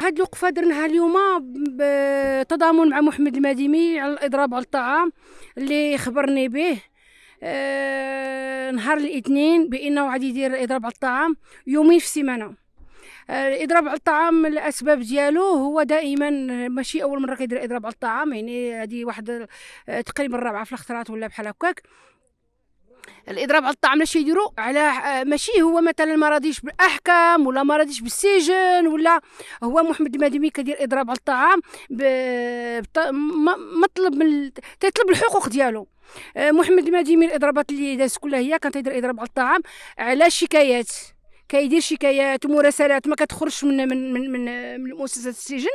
هاد الوقفه درناها اليوم بتضامن مع محمد المديمي على الاضراب على الطعام اللي خبرني به آه، نهار الاثنين بانه غادي يدير اضراب على الطعام يومين في السيمانه آه، الاضراب على الطعام الاسباب ديالو هو دائما ماشي اول مره كيدير اضراب على الطعام يعني هذه واحد آه، تقريبا الرابعه في الخطرات ولا بحال هكاك الاضراب على الطعام علاش يديروا على آه، ماشي هو مثلا ما راضيش بالاحكام ولا ما راضيش بالسجن ولا هو محمد المدمي كيدير اضراب على الطعام مطلب من تيطلب الحقوق ديالو آه، محمد المدمي الاضرابات اللي دازت كلها هي كانت تيدير اضراب على الطعام على شكايات كيدير شكايات ومراسلات ما كتخرجش من من من, من مؤسسه السجن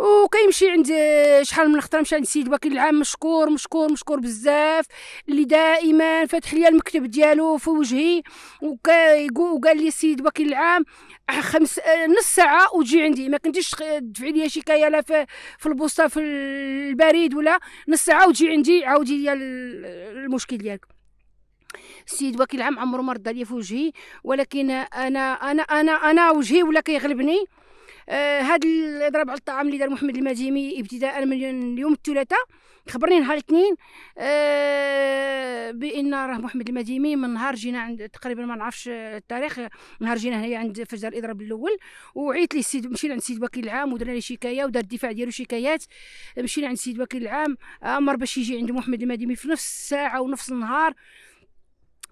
وكيمشي عند شحال من خطره مشى عند السيد الوكيل العام مشكور مشكور مشكور بزاف اللي دائما فاتح لي المكتب ديالو في وجهي وقال لي السيد الوكيل العام خمس نص ساعه وتجي عندي ما كنتيش تدفعي لي شكايه لا في, في البوسطه في البريد ولا نص ساعه وتجي عندي عاودي لي المشكل ديالك السيد وكيل العام عمرو ما رد لي في وجهي ولكن انا انا انا انا وجهي ولا كيغلبني هذا آه، الاضراب على الطعام اللي دار محمد المديمي ابتداء من يوم الثلاثاء خبرني نهار الاثنين آه، بان راه محمد المديمي من نهار جينا عند تقريبا ما نعرفش التاريخ نهار جينا هنايا عند فجر الاضراب الاول وعيط لي السيد مشينا عند السيد وكيل العام ودرنا لي شكايه ودار الدفاع ديالو شكايات مشينا عند السيد وكيل العام آه، امر باش يجي عند محمد المديمي في نفس الساعه ونفس النهار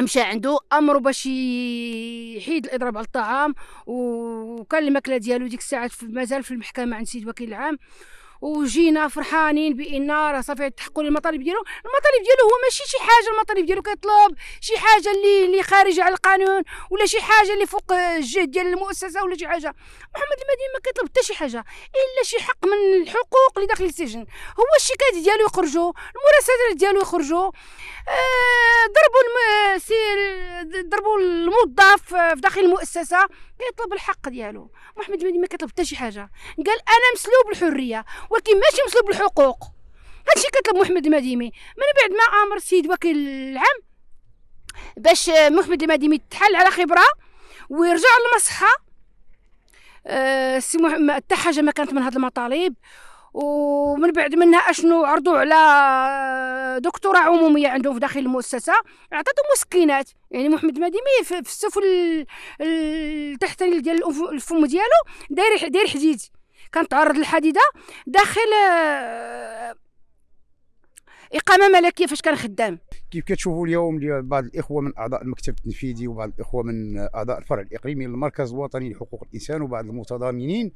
مشى عنده امره باش يحيد الاضراب على الطعام وكان الماكله ديالو ديك الساعه مازال في المحكمه عند السيد الوكيل العام وجينا فرحانين بان راه صافي تحقوا المطالب ديالو المطالب ديالو هو ماشي شي حاجه المطالب ديالو كيطلب شي حاجه اللي اللي خارجه على القانون ولا شي حاجه اللي فوق الجهد ديال المؤسسه ولا شي حاجه محمد المدني ما كيطلب حتى شي حاجه الا شي حق من الحقوق اللي داخل السجن هو الشيكات ديالو يخرجوا المراسلات ديالو يخرجوا آه، ضربوا ضربوا الموظف في داخل المؤسسه كيطلب الحق ديالو محمد المدني ما كيطلب حتى شي حاجه قال انا مسلوب الحريه ولكن ماشي مسلوب الحقوق هادشي كطلب محمد المديمي من بعد ما امر السيد وكيل العام باش آه، محمد المديمي تحل على خبره ويرجع للمصحه أه سي محمد حتى حاجه ما كانت من هاد المطالب ومن بعد منها اشنو عرضوا على آه، دكتوره عموميه عندهم في داخل المؤسسه عطاتهم مسكنات يعني محمد مديمي في السفل التحتاني ديال الفم ديالو داير داير حديد كان تعرض للحديده داخل آه، اقامه ملكيه فاش كان خدام كيف كتشوفوا اليوم بعض الاخوه من اعضاء المكتب التنفيذي وبعض الاخوه من اعضاء الفرع الاقليمي للمركز الوطني لحقوق الانسان وبعض المتضامنين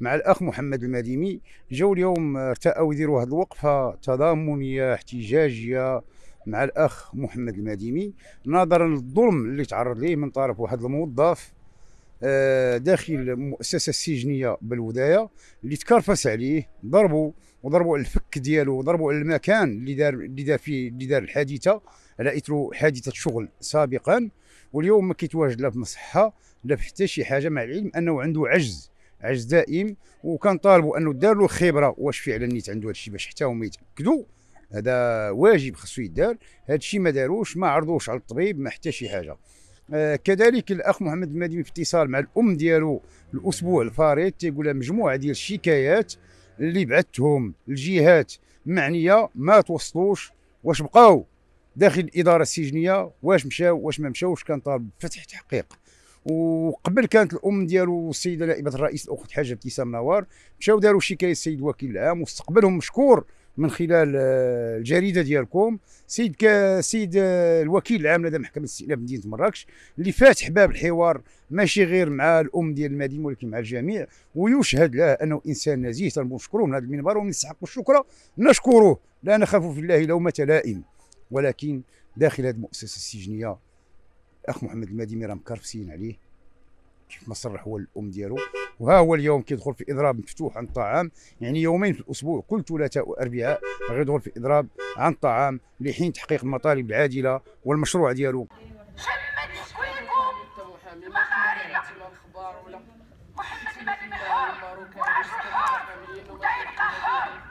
مع الاخ محمد المديمي جاو اليوم آه، ارتأوا يديروا واحد الوقفه تضامنيه احتجاجيه مع الاخ محمد المديمي نظرا للظلم اللي تعرض ليه من طرف واحد الموظف آه، داخل المؤسسه السجنيه بالودايه اللي تكرفس عليه ضربوا وضربوا على الفك ديالو وضربوا على المكان اللي دار اللي دار فيه اللي دار الحادثه على اثر حادثه شغل سابقا واليوم ما كيتواجد لا في مصحه لا في حتى شي حاجه مع العلم انه عنده عجز عجز دائم وكان طالبوا انه دار له خبره واش فعلا نيت عنده هذا الشيء باش حتى هما يتاكدوا هذا واجب خصو يدار هذا الشيء ما داروش ما عرضوش على الطبيب ما حتى شي حاجه آه، كذلك الاخ محمد مادي في اتصال مع الام ديالو الاسبوع الفارط تيقول لها مجموعه ديال الشكايات اللي بعثتهم الجهات معنيه ما توصلوش واش بقاو داخل الاداره السجنيه واش مشاو واش ما مشاوش كنطالب بفتح تحقيق وقبل كانت الام ديالو السيده نائبه الرئيس الاخت حاجه ابتسام نوار مشاو داروا شكايه السيد الوكيل العام واستقبلهم مشكور من خلال آه، الجريده ديالكم سيد سيد آه، الوكيل العام لدى محكمه الاستئناف مدينه مراكش اللي فاتح باب الحوار ماشي غير مع الام ديال المدينه ولكن مع الجميع ويشهد له انه انسان نزيه تنشكروه من هذا المنبر ومن يستحق الشكر نشكروه لا نخاف في الله لومه لائم ولكن داخل هذه المؤسسه السجنيه اخ محمد المديمي راه مكرفسين عليه كيف ما صرح هو الام ديالو وها هو اليوم كيدخل في اضراب مفتوح عن الطعام يعني يومين في الاسبوع كل ثلاثاء واربعاء غيدخل في اضراب عن الطعام لحين تحقيق المطالب العادله والمشروع ديالو محمد المدينة